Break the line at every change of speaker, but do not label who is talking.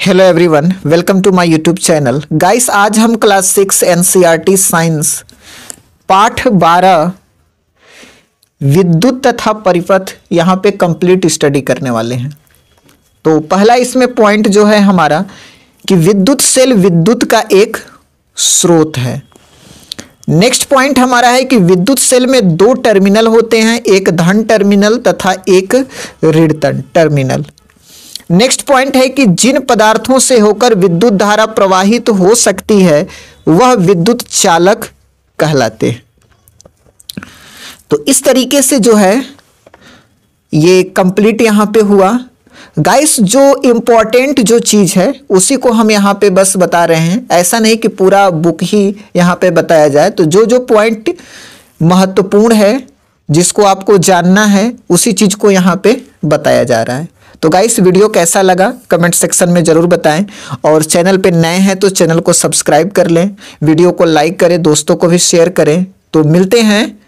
hello everyone welcome to my YouTube channel guys आज हम class six NCERT science पाठ बारह विद्युत तथा परिपथ यहाँ पे कंप्लीट स्टडी करने वाले हैं तो पहला इसमें पॉइंट जो है हमारा कि विद्युत सेल विद्युत का एक स्रोत है नेक्स्ट पॉइंट हमारा है कि विद्युत सेल में दो टर्मिनल होते हैं एक धन टर्मिनल तथा एक ऋण टर्मिनल नेक्स्ट पॉइंट है कि जिन पदार्थों से होकर विद्युत धारा प्रवाहित तो हो सकती है वह विद्युत चालक कहलाते हैं तो इस तरीके से जो है ये कंप्लीट यहां पे हुआ गाइस जो इम्पॉर्टेंट जो चीज़ है उसी को हम यहाँ पे बस बता रहे हैं ऐसा नहीं कि पूरा बुक ही यहाँ पे बताया जाए तो जो जो पॉइंट महत्वपूर्ण है जिसको आपको जानना है उसी चीज़ को यहाँ पे बताया जा रहा है तो गाइस वीडियो कैसा लगा कमेंट सेक्शन में ज़रूर बताएं और चैनल पे नए हैं तो चैनल को सब्सक्राइब कर लें वीडियो को लाइक करें दोस्तों को भी शेयर करें तो मिलते हैं